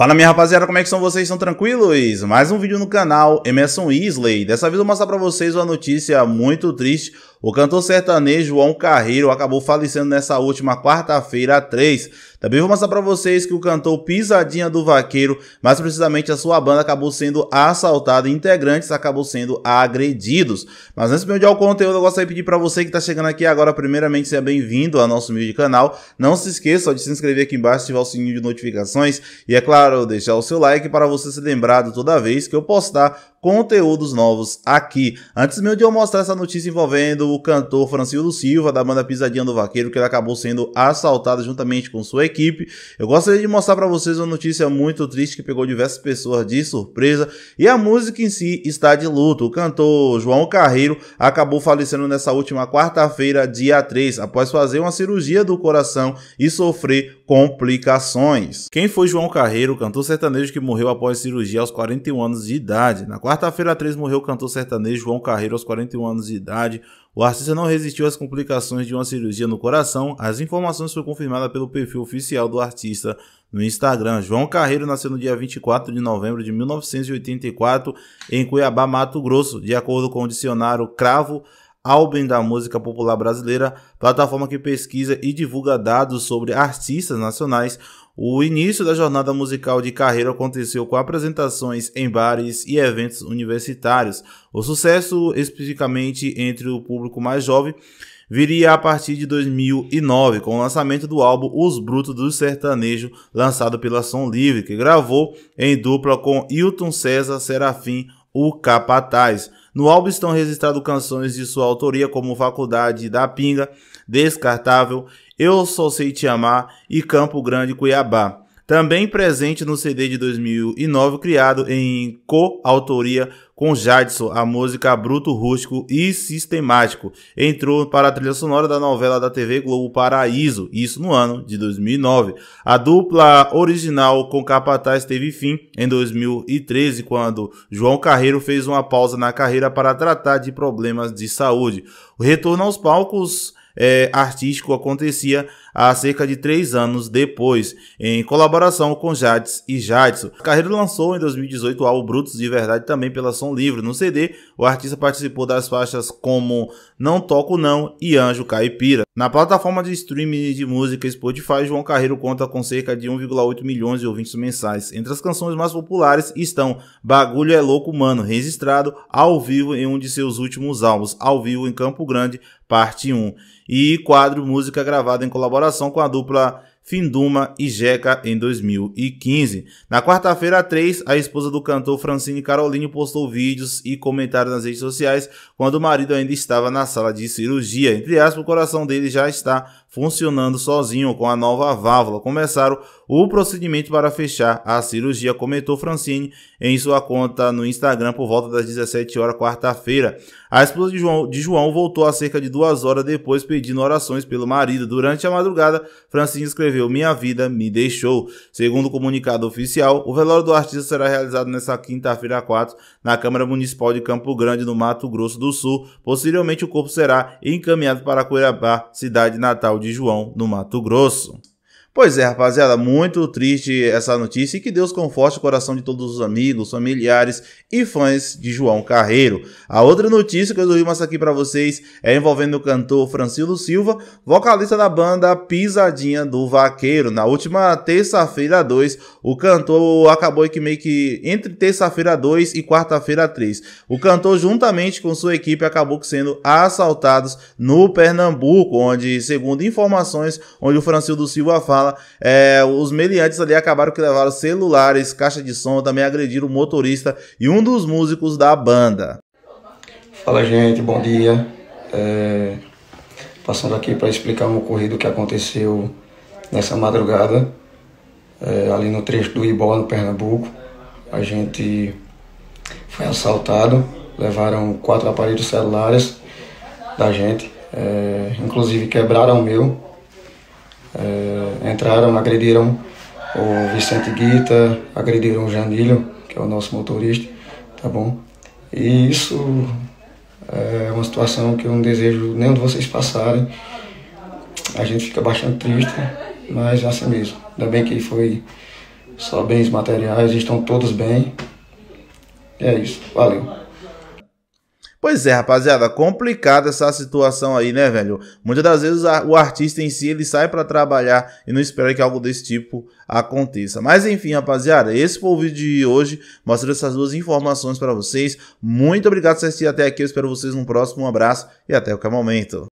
Fala minha rapaziada, como é que são vocês? Estão tranquilos? Mais um vídeo no canal Emerson Isley. Dessa vez eu vou mostrar pra vocês uma notícia muito triste. O cantor sertanejo João Carreiro acabou falecendo nessa última quarta-feira 3. Também vou mostrar pra vocês que o cantor Pisadinha do Vaqueiro, mais precisamente a sua banda, acabou sendo assaltado e integrantes acabou sendo agredidos. Mas antes de me o conteúdo, eu gostaria de pedir pra você que tá chegando aqui agora, primeiramente, seja bem-vindo ao nosso vídeo de canal. Não se esqueça de se inscrever aqui embaixo, ativar o sininho de notificações e, é claro, deixar o seu like para você ser lembrado toda vez que eu postar conteúdos novos aqui. Antes mesmo de eu mostrar essa notícia envolvendo o cantor Francisco Silva, da banda Pisadinha do Vaqueiro, que ele acabou sendo assaltado juntamente com sua equipe, eu gostaria de mostrar para vocês uma notícia muito triste que pegou diversas pessoas de surpresa e a música em si está de luto. O cantor João Carreiro acabou falecendo nessa última quarta-feira, dia 3, após fazer uma cirurgia do coração e sofrer complicações. Quem foi João Carreiro, cantor sertanejo que morreu após cirurgia aos 41 anos de idade? Na quarta-feira 3 morreu o cantor sertanejo João Carreiro aos 41 anos de idade. O artista não resistiu às complicações de uma cirurgia no coração. As informações foram confirmadas pelo perfil oficial do artista no Instagram. João Carreiro nasceu no dia 24 de novembro de 1984 em Cuiabá, Mato Grosso, de acordo com o dicionário Cravo Album da Música Popular Brasileira, plataforma que pesquisa e divulga dados sobre artistas nacionais. O início da jornada musical de carreira aconteceu com apresentações em bares e eventos universitários. O sucesso, especificamente entre o público mais jovem, viria a partir de 2009, com o lançamento do álbum Os Brutos do Sertanejo, lançado pela Som Livre, que gravou em dupla com Hilton César Serafim o Capataz. No álbum estão registradas canções de sua autoria como Faculdade da Pinga, Descartável, Eu Só Sei Te Amar e Campo Grande Cuiabá também presente no CD de 2009, criado em coautoria com Jadson, a música Bruto Rústico e Sistemático. Entrou para a trilha sonora da novela da TV Globo Paraíso, isso no ano de 2009. A dupla original com Capataz teve fim em 2013, quando João Carreiro fez uma pausa na carreira para tratar de problemas de saúde. O retorno aos palcos é, artístico acontecia há cerca de três anos depois, em colaboração com Jades e Jadson. Carreiro lançou em 2018 o álbum Brutos de Verdade também pela Som Livre. No CD, o artista participou das faixas como Não Toco Não e Anjo Caipira. Na plataforma de streaming de música Spotify, João Carreiro conta com cerca de 1,8 milhões de ouvintes mensais. Entre as canções mais populares estão Bagulho é Louco Mano, registrado ao vivo em um de seus últimos álbuns, ao vivo em Campo Grande, parte 1, e quadro Música gravada em colaboração colaboração com a dupla Finduma e Jeca em 2015. Na quarta-feira 3, a esposa do cantor Francine Carolinho postou vídeos e comentários nas redes sociais quando o marido ainda estava na sala de cirurgia. Entre aspas, o coração dele já está funcionando sozinho com a nova válvula, começaram o procedimento para fechar a cirurgia, comentou Francine em sua conta no Instagram por volta das 17 horas quarta-feira. A esposa de João, de João, voltou há cerca de duas horas depois pedindo orações pelo marido. Durante a madrugada, Francine escreveu Minha vida me deixou. Segundo o comunicado oficial, o velório do artista será realizado nesta quinta-feira 4 na Câmara Municipal de Campo Grande, no Mato Grosso do Sul. Posteriormente, o corpo será encaminhado para Cuiabá, cidade natal de João, no Mato Grosso. Pois é, rapaziada, muito triste essa notícia e que Deus conforte o coração de todos os amigos, familiares e fãs de João Carreiro. A outra notícia que eu resolvi mostrar aqui para vocês é envolvendo o cantor Francisco Silva, vocalista da banda Pisadinha do Vaqueiro. Na última terça-feira 2, o cantor acabou que meio que entre terça-feira 2 e quarta-feira 3. O cantor, juntamente com sua equipe, acabou sendo assaltados no Pernambuco, onde, segundo informações, onde o Francisco Silva fala é, os meliantes ali acabaram que levaram celulares, caixa de som, também agrediram o motorista e um dos músicos da banda. Fala gente, bom dia. É, passando aqui para explicar um ocorrido que aconteceu nessa madrugada, é, ali no trecho do Ibó, no Pernambuco. A gente foi assaltado, levaram quatro aparelhos celulares da gente, é, inclusive quebraram o meu, é, entraram, agrediram o Vicente Guita, agrediram o Janilho, que é o nosso motorista, tá bom? E isso eh, é uma situação que eu não desejo nenhum de vocês passarem. A gente fica bastante triste, mas é assim mesmo. Ainda bem que foi só bens materiais, estão todos bem. E é isso, valeu. Pois é, rapaziada, complicada essa situação aí, né, velho? Muitas das vezes o artista em si ele sai para trabalhar e não espera que algo desse tipo aconteça. Mas enfim, rapaziada, esse foi o vídeo de hoje, mostrando essas duas informações para vocês. Muito obrigado por assistir até aqui, eu espero vocês no próximo, um abraço e até qualquer momento.